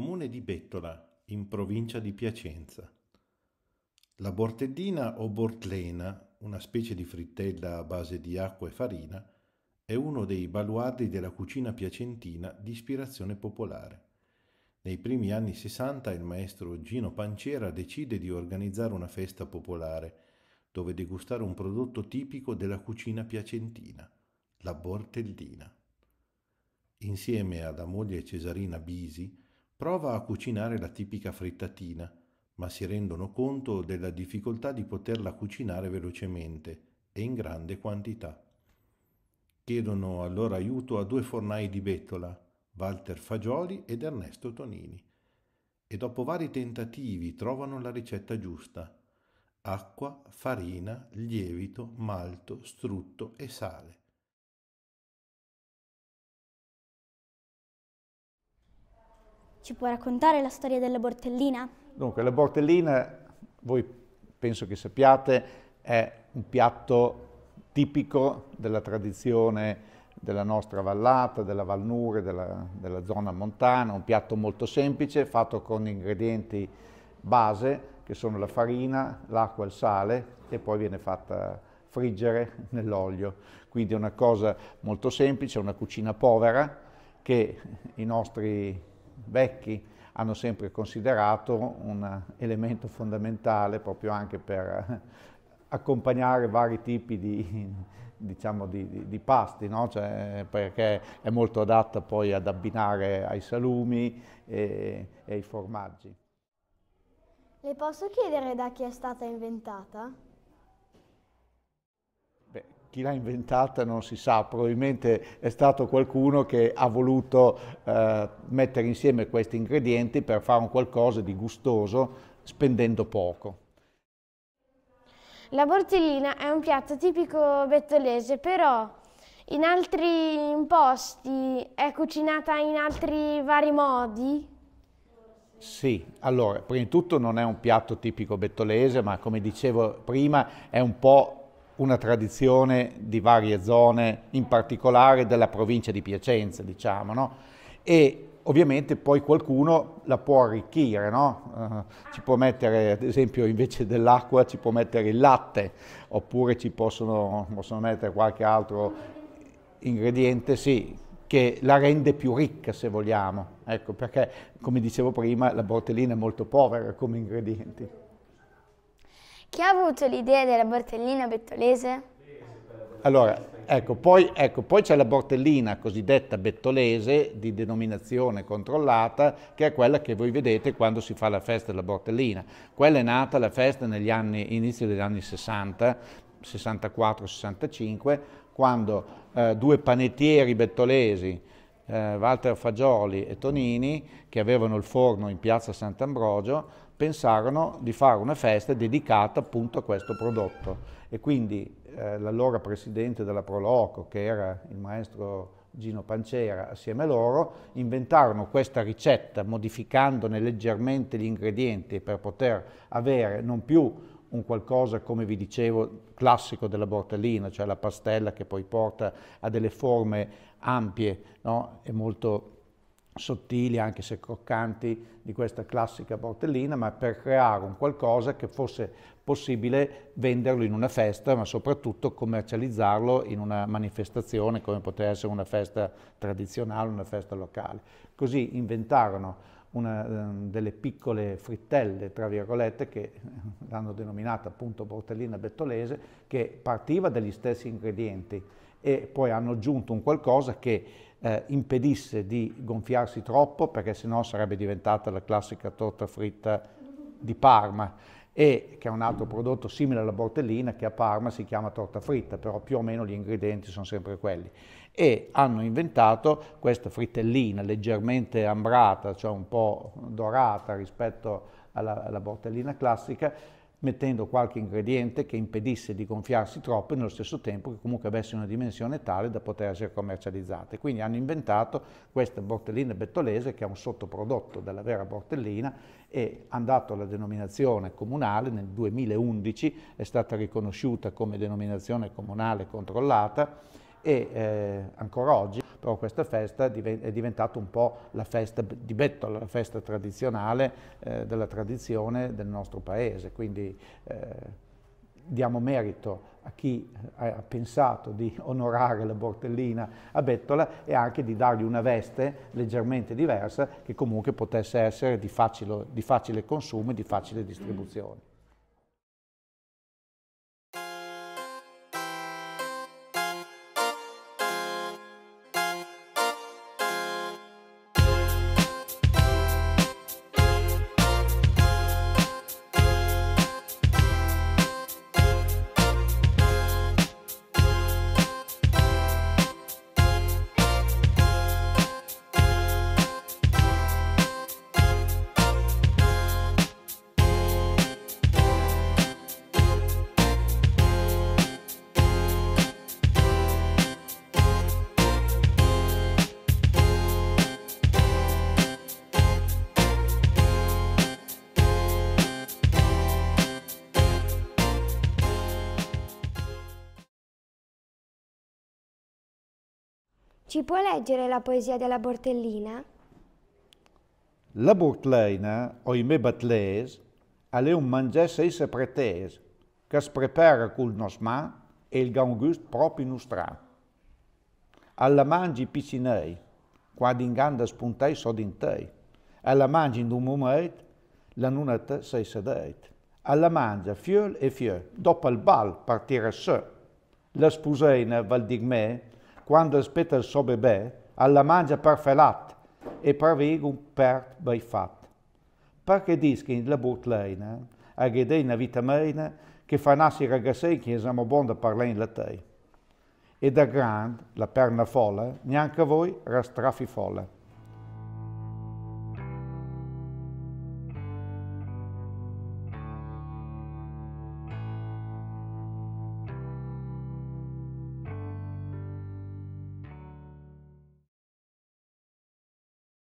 comune di Bettola, in provincia di Piacenza. La bortellina o bortlena, una specie di frittella a base di acqua e farina, è uno dei baluardi della cucina piacentina di ispirazione popolare. Nei primi anni Sessanta il maestro Gino Pancera decide di organizzare una festa popolare dove degustare un prodotto tipico della cucina piacentina, la bortellina. Insieme alla moglie Cesarina Bisi, Prova a cucinare la tipica frittatina, ma si rendono conto della difficoltà di poterla cucinare velocemente e in grande quantità. Chiedono allora aiuto a due fornai di bettola, Walter Fagioli ed Ernesto Tonini, e dopo vari tentativi trovano la ricetta giusta acqua, farina, lievito, malto, strutto e sale. Ci può raccontare la storia della Bortellina? Dunque, la Bortellina, voi penso che sappiate, è un piatto tipico della tradizione della nostra vallata, della Valnure, della, della zona montana, un piatto molto semplice, fatto con ingredienti base, che sono la farina, l'acqua il sale, e poi viene fatta friggere nell'olio. Quindi è una cosa molto semplice, una cucina povera, che i nostri vecchi hanno sempre considerato un elemento fondamentale proprio anche per eh, accompagnare vari tipi di, diciamo, di, di, di pasti, no? cioè, perché è molto adatta poi ad abbinare ai salumi e, e ai formaggi. Le posso chiedere da chi è stata inventata? chi l'ha inventata non si sa, probabilmente è stato qualcuno che ha voluto eh, mettere insieme questi ingredienti per fare un qualcosa di gustoso spendendo poco. La portellina è un piatto tipico bettolese, però in altri posti è cucinata in altri vari modi? Sì, allora, prima di tutto non è un piatto tipico bettolese, ma come dicevo prima è un po' una tradizione di varie zone, in particolare della provincia di Piacenza, diciamo, no? E ovviamente poi qualcuno la può arricchire, no? eh, ci può mettere, ad esempio, invece dell'acqua ci può mettere il latte, oppure ci possono, possono mettere qualche altro ingrediente, sì, che la rende più ricca, se vogliamo. Ecco, perché, come dicevo prima, la botellina è molto povera come ingredienti. Chi ha avuto l'idea della Bortellina Bettolese? Allora, ecco, poi, ecco, poi c'è la Bortellina cosiddetta Bettolese di denominazione controllata, che è quella che voi vedete quando si fa la festa della Bortellina. Quella è nata la festa negli anni, inizio degli anni 60, 64-65, quando eh, due panettieri bettolesi eh, Walter Fagioli e Tonini, che avevano il forno in piazza Sant'Ambrogio, pensarono di fare una festa dedicata appunto a questo prodotto. E quindi eh, l'allora presidente della Proloco, che era il maestro Gino Pancera assieme a loro, inventarono questa ricetta modificandone leggermente gli ingredienti per poter avere non più un qualcosa, come vi dicevo, classico della Bortellina, cioè la pastella che poi porta a delle forme ampie no? e molto sottili, anche se croccanti, di questa classica Bortellina, ma per creare un qualcosa che fosse possibile venderlo in una festa, ma soprattutto commercializzarlo in una manifestazione come poteva essere una festa tradizionale, una festa locale. Così inventarono una, ehm, delle piccole frittelle, tra virgolette, che l'hanno denominata appunto portellina bettolese, che partiva dagli stessi ingredienti e poi hanno aggiunto un qualcosa che eh, impedisse di gonfiarsi troppo perché sennò sarebbe diventata la classica torta fritta di Parma e che è un altro prodotto simile alla bortellina che a Parma si chiama torta fritta, però più o meno gli ingredienti sono sempre quelli. E hanno inventato questa frittellina leggermente ambrata, cioè un po' dorata rispetto alla, alla bortellina classica, mettendo qualche ingrediente che impedisse di gonfiarsi troppo e nello stesso tempo che comunque avesse una dimensione tale da poter essere commercializzate. Quindi hanno inventato questa bortellina bettolese che è un sottoprodotto della vera bortellina e hanno dato la denominazione comunale, nel 2011 è stata riconosciuta come denominazione comunale controllata e eh, ancora oggi però questa festa è diventata un po' la festa di Bettola, la festa tradizionale eh, della tradizione del nostro paese, quindi eh, diamo merito a chi eh, ha pensato di onorare la Bortellina a Bettola e anche di dargli una veste leggermente diversa che comunque potesse essere di facile, di facile consumo e di facile distribuzione. Ci può leggere la poesia della Bortellina? La Bortellina, oimè batles, è un mangiare senza pretese, che si prepara col nosma e il gangust proprio nostra. Alla mangi piccinei, quando inganda spuntai sodintei, alla mangi in un momento, la nunata sei sedete. Alla mangia fiol e fiol, dopo il bal partire se, la spuseina val di me, quando aspetta il suo bebè, alla mangia per felat e prevego per beifat. Perché dischi in la botleina, a vita vitamina, che fa nascere ragazzini che siamo buoni per lei in latte. E da grande, la perna folle, neanche voi rastrafi folle.